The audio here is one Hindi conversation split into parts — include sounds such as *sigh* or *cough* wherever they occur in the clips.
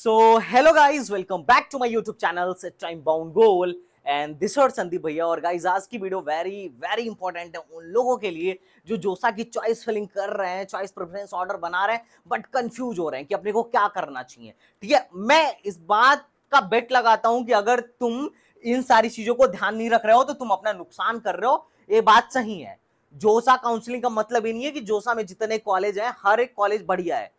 so hello guys welcome back to my YouTube channel Set Time and this और संदीप भैया और गाइज आज की वीडियो वेरी वेरी इंपॉर्टेंट है उन लोगों के लिए जो जोसा की चॉइस फिलिंग कर रहे हैं चॉइस प्रेफरेंस ऑर्डर बना रहे हैं बट कंफ्यूज हो रहे हैं कि अपने को क्या करना चाहिए ठीक है मैं इस बात का बेट लगाता हूं कि अगर तुम इन सारी चीजों को ध्यान नहीं रख रहे हो तो तुम अपना नुकसान कर रहे हो ये बात सही है जोसा काउंसलिंग का मतलब ये नहीं है कि जोसा में जितने कॉलेज हैं हर एक कॉलेज बढ़िया है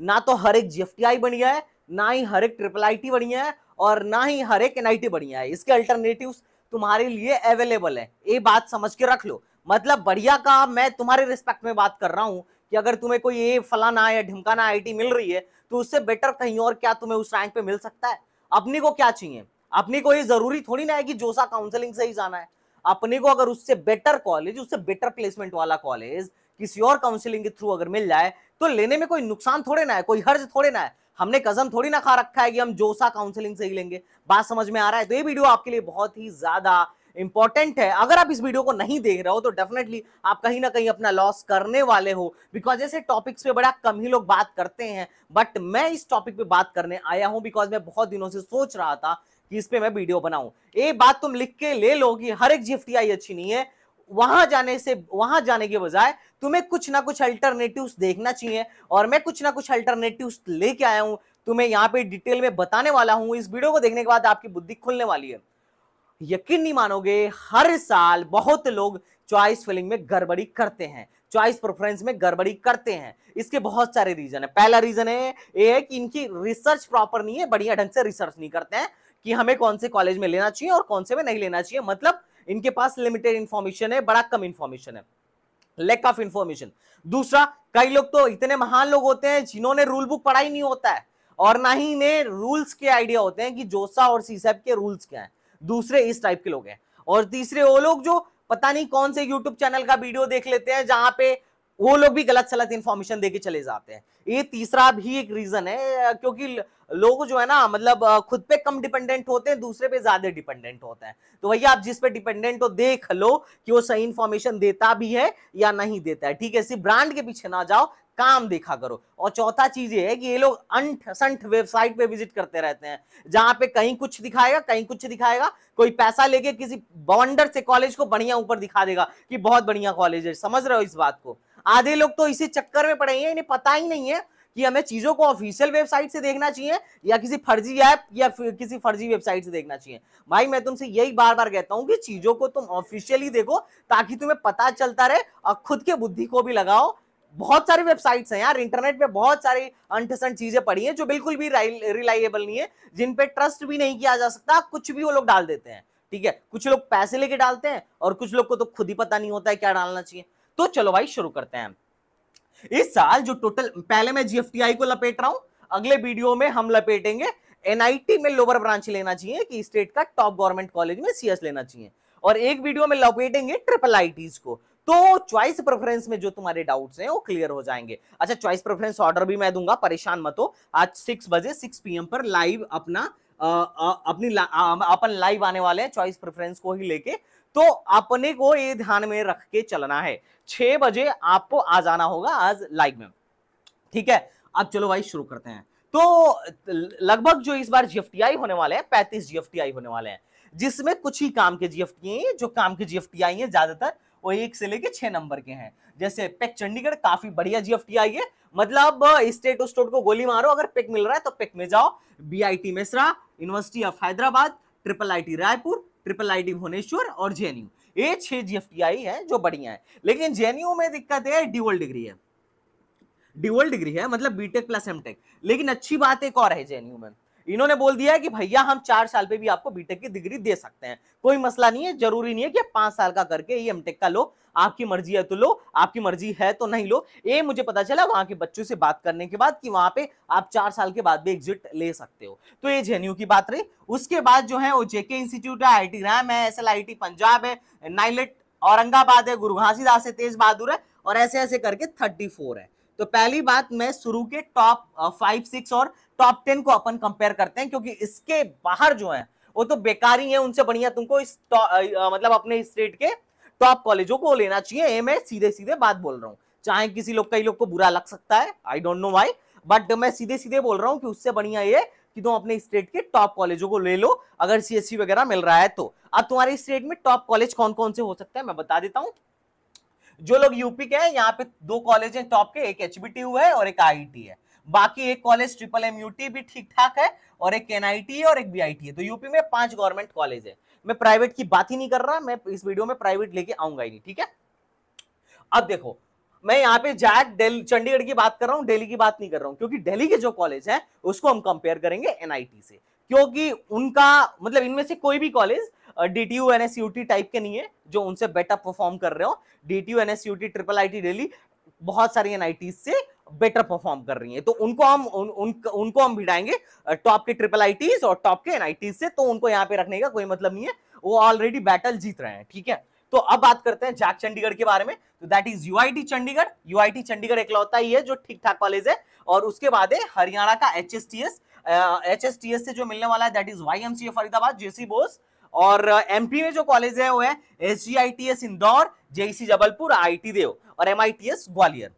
ना तो हर एक जीएफटीआई बढ़िया है ना ही हर एक ट्रिपल आई टी बढ़िया है और ना ही हर एक एन बढ़िया है इसके अल्टरनेटिव तुम्हारे लिए अवेलेबल है ये बात समझ के रख लो मतलब बढ़िया का मैं तुम्हारे रिस्पेक्ट में बात कर रहा हूँ कि अगर तुम्हें कोई ये फलाना या ढिमकाना आईटी मिल रही है तो उससे बेटर कहीं और क्या तुम्हें उस रैंक पे मिल सकता है अपने को क्या चाहिए अपने को ये जरूरी थोड़ी ना है कि जोसा काउंसलिंग से ही जाना है अपने को अगर उससे बेटर कॉलेज उससे बेटर प्लेसमेंट वाला कॉलेज किसी और काउंसलिंग के थ्रू अगर मिल जाए तो लेने में कोई नुकसान थोड़े ना है कोई हर्ज थोड़े ना है हमने कसम थोड़ी ना खा रखा है कि हम जोसा काउंसलिंग से ही लेंगे बात समझ में आ रहा है तो ये वीडियो आपके लिए बहुत ही ज्यादा इंपॉर्टेंट है अगर आप इस वीडियो को नहीं देख रहे हो तो डेफिनेटली आप कहीं ना कहीं अपना लॉस करने वाले हो बिकॉज ऐसे टॉपिक्स पे बड़ा कम ही लोग बात करते हैं बट मैं इस टॉपिक पे बात करने आया हूं बिकॉज मैं बहुत दिनों से सोच रहा था कि इस पे मैं वीडियो बनाऊं ये बात तुम लिख के ले लो कि हर एक जीएफटीआई अच्छी नहीं है वहां जाने से वहां जाने के बजाय तुम्हें कुछ ना कुछ अल्टरनेटिव्स देखना चाहिए और मैं कुछ ना कुछ अल्टरनेटिव्स लेके आया हूं तुम्हें यहाँ पे डिटेल में बताने वाला हूं इस वीडियो को देखने के बाद आपकी बुद्धि खुलने वाली है यकीन नहीं मानोगे हर साल बहुत लोग चॉइस फिलिंग में गड़बड़ी करते हैं चॉइस प्रेफरेंस में गड़बड़ी करते हैं इसके बहुत सारे रीजन है पहला रीजन है ये है कि इनकी रिसर्च प्रॉपर नहीं है बढ़िया ढंग से रिसर्च नहीं करते हैं कि हमें कौन से कॉलेज में लेना चाहिए और कौन से में नहीं लेना चाहिए मतलब इनके पास लिमिटेड इंफॉर्मेशन है बड़ा कम इंफॉर्मेशन है लेक ऑफ इंफॉर्मेशन दूसरा कई लोग तो इतने महान लोग होते हैं जिन्होंने रूल बुक पढ़ा ही नहीं होता है और ना ही इन्हें रूल्स के आइडिया होते हैं कि जोसा और सीसेप के रूल्स क्या है दूसरे इस टाइप के लोग हैं और तीसरे वो लोग जो पता नहीं कौन से यूट्यूब चैनल का वीडियो देख लेते हैं जहां पे वो लोग भी गलत सलत इंफॉर्मेशन देके चले जाते हैं ये तीसरा भी एक रीजन है क्योंकि लोग जो है ना मतलब खुद पे कम डिपेंडेंट होते हैं दूसरे पे ज्यादा डिपेंडेंट होते हैं तो भैया आप जिस पे डिपेंडेंट हो देख लो कि वो सही इन्फॉर्मेशन देता भी है या नहीं देता है ठीक है सिर्फ ब्रांड के पीछे ना जाओ काम देखा करो और चौथा चीज ये है कि ये लोग अंठ संठ वेबसाइट पे विजिट करते रहते हैं जहां पे कहीं कुछ दिखाएगा कहीं कुछ दिखाएगा कोई पैसा लेके किसी बवंडर से कॉलेज को बढ़िया ऊपर दिखा देगा कि बहुत बढ़िया कॉलेज है समझ रहे हो इस बात को आधे लोग तो इसी चक्कर में पड़े हैं इन्हें पता ही नहीं है कि हमें चीज़ों को ऑफिशियल वेबसाइट से देखना चाहिए या किसी फर्जी ऐप या किसी फर्जी वेबसाइट से देखना चाहिए भाई मैं तुमसे यही बार बार कहता हूँ कि चीज़ों को तुम ऑफिशियली देखो ताकि तुम्हें पता चलता रहे और खुद के बुद्धि को भी लगाओ बहुत सारी वेबसाइट्स हैं यार इंटरनेट पे बहुत सारी अनठसंट चीजें पड़ी हैं जो बिल्कुल भी रिलायबल नहीं है जिन पे ट्रस्ट भी नहीं किया जा सकता कुछ भी वो लोग डाल देते हैं ठीक है कुछ लोग पैसे लेके डालते हैं और कुछ लोग को तो खुद ही पता नहीं होता है क्या डालना चाहिए तो चलो भाई शुरू करते हैं इस साल जो टोटल पहले मैं जीएफटीआई को लपेट रहा हूं अगले वीडियो में हम लपेटेंगे एनआईटी में लोअर ब्रांच लेना चाहिए कि स्टेट का टॉप गवर्नमेंट कॉलेज में सीएस लेना चाहिए और एक वीडियो में लपेटेंगे ट्रिपल आई को तो चॉइस प्रेफरेंस में जो तुम्हारे डाउट्स हैं वो क्लियर हो जाएंगे अच्छा चॉइस प्रेफरेंस ऑर्डर भी मैं दूंगा परेशान मत हो आज सिक्स बजे सिक्स पी पर लाइव अपना आ, आ, अपनी ला, आ, अपन लाइव आने वाले हैं चॉइस प्रेफरेंस को ही लेके तो अपने को ये ध्यान में रख के चलना है छह बजे आपको आ जाना होगा आज लाइव में ठीक है अब चलो भाई शुरू करते हैं तो लगभग जो इस बार जीएफटीआई होने वाले हैं पैंतीस जीएफटीआई होने वाले हैं जिसमें कुछ ही काम के जीएफटी हैं जो काम के जीएफटी आई हैं ज्यादातर वो एक से लेके छह नंबर के हैं जैसे पेक चंडीगढ़ काफी बढ़िया जीएफटी आई है मतलब स्टेट और स्टोट को गोली मारो अगर पेक मिल रहा है तो पेक में जाओ B T Mesra university of Hyderabad triple T Raipur triple I D Bhubaneswar और जे ये छह जीएफटीआई है जो बढ़िया है लेकिन जे में दिक्कत है ड्यूअल डिग्री है ड्यूअल डिग्री है मतलब बीटेक प्लस एमटेक लेकिन अच्छी बात एक और है जे में इन्होंने बोल दिया है कि भैया हम चार साल पे भी आपको बीटेक की डिग्री दे सकते हैं कोई मसला नहीं है जरूरी नहीं है कि आप पांच साल का करके ये एमटेक का लो आपकी मर्जी है तो लो आपकी मर्जी है तो नहीं लो ये मुझे पता चला वहां के बच्चों से बात करने के बाद कि वहां पे आप चार साल के बाद भी एग्जिट ले सकते हो तो ये जेएनयू की बात रही उसके बाद जो है वो जेके इंस्टीट्यूट है आई रैम है एस पंजाब है नाइलेट औरंगाबाद है गुरु घासीदास है तेज बहादुर है और ऐसे ऐसे करके थर्टी है तो पहली बात मैं शुरू के टॉप फाइव सिक्स और टॉप टेन को अपन कंपेयर करते हैं क्योंकि इसके बाहर जो है वो तो बेकार ही है उनसे बढ़िया तुमको इस आ, मतलब अपने स्टेट के टॉप कॉलेजों को लेना चाहिए ये मैं सीधे सीधे बात बोल रहा हूँ चाहे किसी लोग कई लोग को बुरा लग सकता है I don't know why but मैं सीधे सीधे बोल रहा हूँ कि उससे बढ़िया ये कि तुम अपने स्टेट के टॉप कॉलेजों को ले लो अगर सी e वगैरह मिल रहा है तो अब तुम्हारे स्टेट में टॉप कॉलेज कौन कौन से हो सकते हैं मैं बता देता हूँ जो लोग यूपी के हैं यहाँ पे दो कॉलेज हैं टॉप के एक एच है और एक आई है बाकी एक कॉलेज ट्रिपल एम भी ठीक ठाक है और एक एन है और एक बी है तो यूपी में पांच गवर्नमेंट कॉलेज है मैं प्राइवेट की बात ही नहीं कर रहा मैं इस वीडियो में प्राइवेट लेके आऊंगा ही नहीं ठीक है अब देखो मैं यहाँ पे जैक चंडीगढ़ की बात कर रहा हूँ दिल्ली की बात नहीं कर रहा हूँ क्योंकि दिल्ली के जो कॉलेज हैं उसको हम कंपेयर करेंगे एनआईटी से क्योंकि उनका मतलब इनमें से कोई भी college D T U N S U T type के नहीं है जो उनसे बेटर परफॉर्म कर रहे हो D T U N S U T triple I T Delhi बहुत सारी एन से बेटर परफॉर्म कर रही है तो उनको हम उन, उन, उनको हम भिड़ाएंगे टॉप के ट्रिपल आई और टॉप के एन से तो उनको यहाँ पे रखने का कोई मतलब नहीं है वो ऑलरेडी बैटल जीत रहे हैं ठीक है तो अब बात करते हैं जैक चंडीगढ़ के बारे में तो that is UIT Chandigarh UIT Chandigarh इकलौता ही है जो ठीक ठाक कॉलेज है और उसके बाद है हरियाणा का H S T S H S T S से जो मिलने वाला है that is Y M C A Faridabad JC Bose और एमपी में जो कॉलेज है वो है S G I T S Indore JEC Jabalpur I T देव और M I T S Gwalior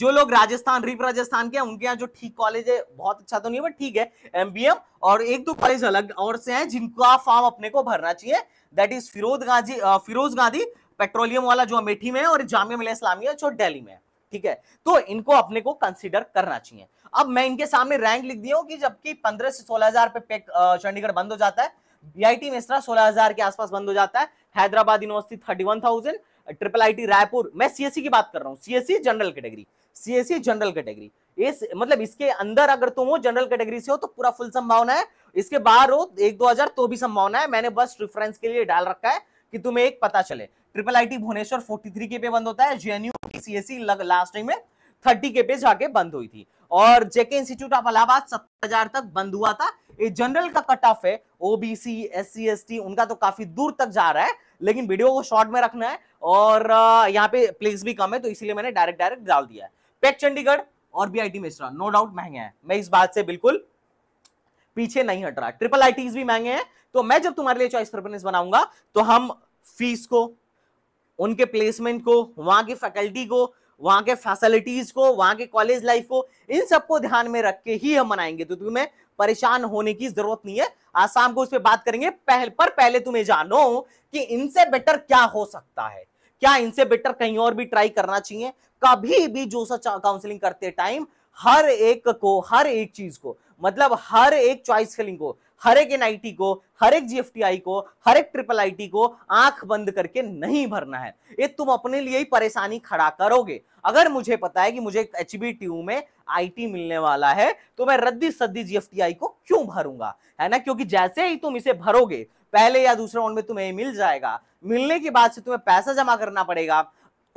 जो लोग राजस्थान रीप राजस्थान के हैं उनके यहाँ जो ठीक कॉलेज है बहुत अच्छा तो नहीं है बट ठीक है एमबीएम और एक दो कॉलेज अलग और से हैं जिनका फॉर्म अपने को भरना चाहिए that is Feroze Gandhi Feroze Gandhi petroleum वाला जो अमेठी में है और जामिया मिला इस्लामिया जो दिल्ली में है ठीक है तो इनको अपने को कंसिडर करना चाहिए अब मैं इनके सामने रैंक लिख दिया हूँ कि जबकि पंद्रह से सोलह हजार पे चंडीगढ़ बंद हो जाता है बी मिश्रा सोलह के आसपास बंद हो जाता है Hyderabad university thirty triple I Raipur मैं सीएससी e की बात कर रहा हूँ CSC general category CSC general category इस मतलब इसके अंदर अगर तुम हो जनरल कैटेगरी से हो तो पूरा फुल संभावना है इसके बाहर हो एक दो हजार तो भी संभावना है मैंने बस रिफरेंस के लिए डाल रखा है कि तुम्हें एक पता चले ट्रिपल आईटी भुवनेश्वर 43 के पे बंद होता है जेएनयू सीएससी लास्ट टाइम में 30 के पे जाके बंद हुई थी और जेके इंस्टीट्यूट ऑफ इलाहाबाद सत्तर हजार तक बंद हुआ था ये जनरल का कट ऑफ है ओबीसी एस सी उनका तो काफी दूर तक जा रहा है लेकिन वीडियो को शॉर्ट में रखना है और यहाँ पे प्लेस भी कम है तो इसलिए मैंने डायरेक्ट डायरेक्ट डाल दिया है पेट चंडीगढ़ और B I Mesra no doubt महंगे हैं मैं इस बात से बिल्कुल पीछे नहीं हट रहा ट्रिपल आई भी महंगे हैं तो मैं जब तुम्हारे लिए चॉइस प्रेफरेंस बनाऊंगा तो हम फीस को उनके प्लेसमेंट को वहां की फैकल्टी को वहां के फैसिलिटीज को वहां के कॉलेज लाइफ को इन सबको ध्यान में रख के ही हम मनाएंगे तो तुम्हें परेशान होने की जरूरत नहीं है आज शाम को उस पर बात करेंगे पहल पर पहले तुम्हें जानो कि इनसे बेटर क्या हो सकता है क्या इनसे बेटर कहीं और भी ट्राई करना चाहिए कभी भी जो सा काउंसलिंग करते टाइम हर एक को हर एक चीज को मतलब हर एक चॉइस फिलिंग को हर एक एनआईटी को हर एक जीएफटीआई को हर एक ट्रिपल आईटी को आंख बंद करके नहीं भरना है ये तुम अपने लिए ही परेशानी खड़ा करोगे अगर मुझे पता है कि मुझे एच बी टी में आईटी मिलने वाला है तो मैं रद्दी सद्दी जीएफटीआई को क्यों भरूंगा है ना क्योंकि जैसे ही तुम इसे भरोगे पहले या दूसरे राउंड में तुम्हें मिल जाएगा मिलने के बाद से तुम्हें पैसा जमा करना पड़ेगा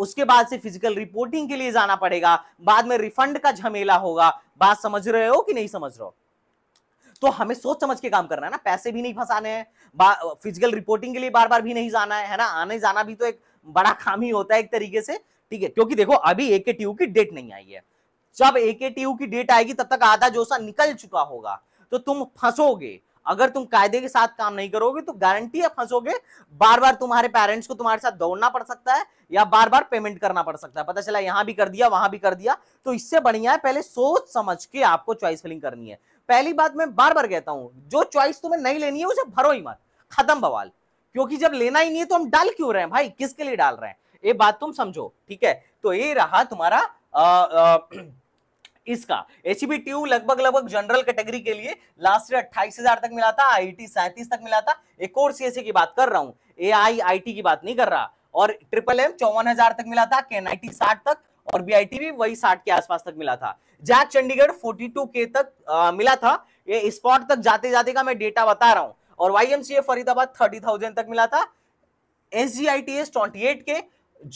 उसके बाद से फिजिकल रिपोर्टिंग के लिए जाना पड़ेगा बाद में रिफंड का झमेला होगा बात समझ रहे हो कि नहीं समझ रहे हो तो हमें सोच समझ के काम करना है ना पैसे भी नहीं फंसाने हैं फिजिकल रिपोर्टिंग के लिए बार बार भी नहीं जाना है है ना आने जाना भी तो एक बड़ा खाम ही होता है एक तरीके से ठीक है क्योंकि देखो अभी ए की डेट नहीं आई है जब ए के की डेट आएगी तब तक आधा जोसा निकल चुका होगा तो तुम फंसोगे अगर तुम कायदे के साथ काम नहीं करोगे तो गारंटी है फंसोगे बार बार तुम्हारे पेरेंट्स को तुम्हारे साथ दौड़ना पड़ सकता है या बार बार पेमेंट करना पड़ सकता है पता चला यहां भी कर दिया वहां भी कर दिया तो इससे बढ़िया है पहले सोच समझ के आपको चॉइस फिलिंग करनी है पहली बात मैं बार बार कहता हूं जो चॉइस तुम्हें नहीं लेनी है उसे भरो ही मत खत्म बवाल क्योंकि जब लेना ही नहीं है तो हम डाल क्यों रहे हैं भाई किसके लिए डाल रहे हैं ये बात तुम समझो ठीक है तो ये रहा तुम्हारा आ, इसका एचबी ट्यू e लगभग लगभग जनरल कैटेगरी के लिए लास्ट ईयर अट्ठाईस हजार तक मिला था आई टी e सैंतीस तक मिला था एक और सीएसए e की बात कर रहा हूँ ए आई आई टी की बात नहीं कर रहा और ट्रिपल एम चौवन हजार तक मिला था के आई साठ तक और बीआईटी भी वही साठ के आसपास तक मिला था जैक चंडीगढ़ 42 के तक आ, मिला था ये स्पॉट तक जाते जाते का मैं डेटा बता रहा हूं और वाईएमसीए फरीदाबाद 30,000 तक मिला था S G I T S twenty के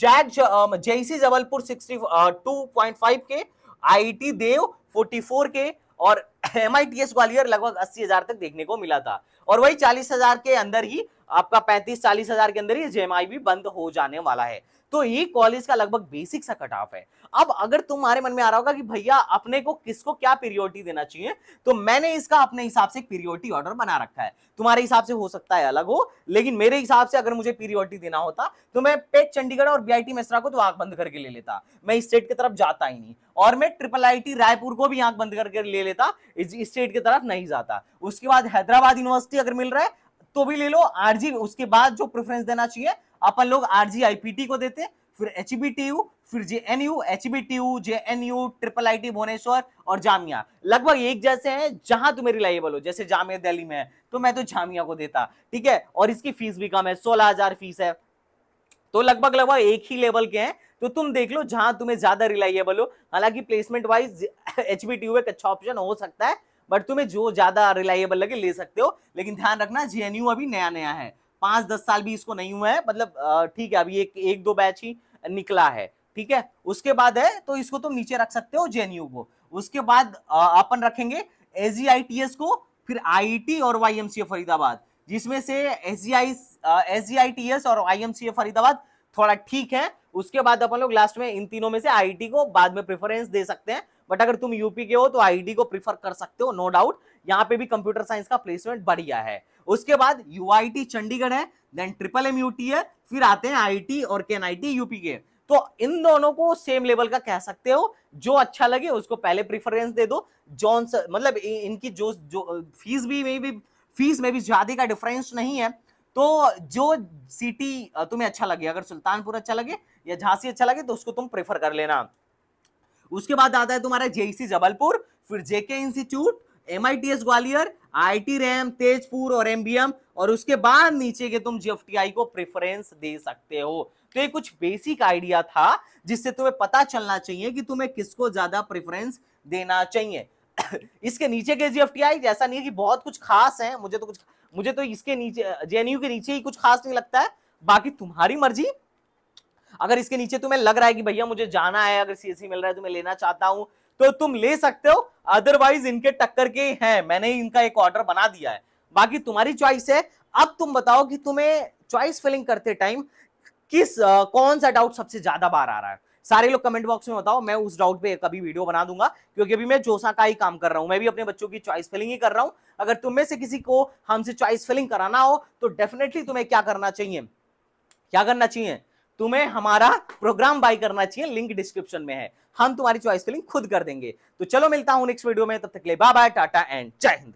जैक जेईसी जबलपुर सिक्सटी 62.5 के आईटी देव 44 के और एम ग्वालियर लगभग अस्सी हजार तक देखने को मिला था और वही चालीस हजार के अंदर ही आपका पैंतीस चालीस हजार के अंदर ही जेएमआई भी बंद हो जाने वाला है तो ये कॉलेज का लगभग बेसिक सा कट ऑफ है अब अगर तुम्हारे मन में आ रहा होगा कि भैया अपने को किसको क्या प्रियोरिटी देना चाहिए तो मैंने इसका अपने हिसाब से प्रियोरिटी ऑर्डर बना रखा है तुम्हारे हिसाब से हो सकता है अलग हो लेकिन मेरे हिसाब से अगर मुझे प्रियोरिटी देना होता तो मैं पेट चंडीगढ़ और बी मिश्रा को तो आंख बंद करके ले लेता मैं स्टेट की तरफ जाता ही नहीं और मैं ट्रिपल आई रायपुर को भी आंख बंद करके ले लेता स्टेट की तरफ नहीं जाता उसके बाद हैदराबाद यूनिवर्सिटी अगर मिल रहा है तो भी ले लो आरजी उसके बाद जो प्रेफरेंस देना चाहिए अपन लोग आरजी आईपीटी को देते फिर एच फिर J N U H B T U J N U triple I T Bhubaneswar और जामिया लगभग एक जैसे हैं जहां तुम्हें रिलायबल हो जैसे जामिया दिल्ली में है तो मैं तो जामिया को देता ठीक है और इसकी फीस भी कम है सोलह हजार फीस है तो लगभग लगभग एक ही लेवल के हैं तो तुम देख लो जहां तुम्हें ज्यादा रिलायबल हो हालांकि placement wise H B T U एक अच्छा ऑप्शन हो सकता है बट तुम्हें जो ज्यादा रिलायबल लगे ले सकते हो लेकिन ध्यान रखना जे एन यू अभी नया नया है पांच दस साल भी इसको नहीं हुआ है मतलब ठीक है अभी एक एक दो बैच ही निकला है ठीक है उसके बाद है तो इसको तुम नीचे रख सकते हो जेएनयू को उसके बाद अपन रखेंगे एस को फिर आई e और वाई फरीदाबाद जिसमें से एस और वाई फरीदाबाद थोड़ा ठीक है उसके बाद अपन लोग लास्ट में इन तीनों में से आईटी e को बाद में प्रेफरेंस दे सकते हैं बट अगर तुम यूपी के हो तो आईडी e को प्रिफर कर सकते हो नो डाउट यहाँ पे भी कंप्यूटर साइंस का प्लेसमेंट बढ़िया है उसके बाद यूआईटी चंडीगढ़ है देन ट्रिपल एम टी है फिर आते हैं आईटी और के टी यूपी के तो इन दोनों को सेम लेवल का कह सकते हो जो अच्छा लगे उसको पहले प्रिफरेंस दे दो जॉन मतलब इनकी जो जो फीस भी में भी फीस में भी ज्यादा का डिफरेंस नहीं है तो जो सिटी तुम्हें अच्छा लगे अगर सुल्तानपुर अच्छा लगे या झांसी अच्छा लगे तो उसको तुम प्रेफर कर लेना उसके बाद आता है तुम्हारा जेईसी जबलपुर e फिर JK institute MITS Gwalior IT रैम तेजपुर और एमबीएम और उसके बाद नीचे के तुम जीएफटीआई को प्रेफरेंस दे सकते हो तो ये कुछ बेसिक आइडिया था जिससे तुम्हें पता चलना चाहिए कि तुम्हें किसको ज्यादा प्रेफरेंस देना चाहिए *coughs* इसके नीचे के जीएफटीआई जैसा नहीं है कि बहुत कुछ खास है मुझे तो कुछ मुझे तो इसके नीचे जेएनयू के नीचे ही कुछ खास नहीं लगता है बाकी तुम्हारी मर्जी अगर इसके नीचे तुम्हें लग रहा है कि भैया मुझे जाना है अगर सीएससी e मिल रहा है तो मैं लेना चाहता हूँ तो तुम ले सकते हो अदरवाइज इनके टक्कर के हैं मैंने इनका एक ऑर्डर बना दिया है बाकी तुम्हारी चॉइस है अब तुम बताओ कि तुम्हें चॉइस फिलिंग करते टाइम किस आ, कौन सा डाउट सबसे ज्यादा बार आ रहा है सारे लोग कमेंट बॉक्स में बताओ मैं उस डाउट पे कभी वीडियो बना दूंगा क्योंकि अभी मैं जोसा का ही काम कर रहा हूं मैं भी अपने बच्चों की चॉइस फिलिंग ही कर रहा हूं अगर तुम में से किसी को हमसे चॉइस फिलिंग कराना हो तो डेफिनेटली तुम्हें क्या करना चाहिए क्या करना चाहिए तुम्हें हमारा प्रोग्राम बाय करना चाहिए लिंक डिस्क्रिप्शन में है हम तुम्हारी चॉइस की लिंक खुद कर देंगे तो चलो मिलता हूं नेक्स्ट वीडियो में तब तक ले बाय बाय टाटा एंड जय हिंद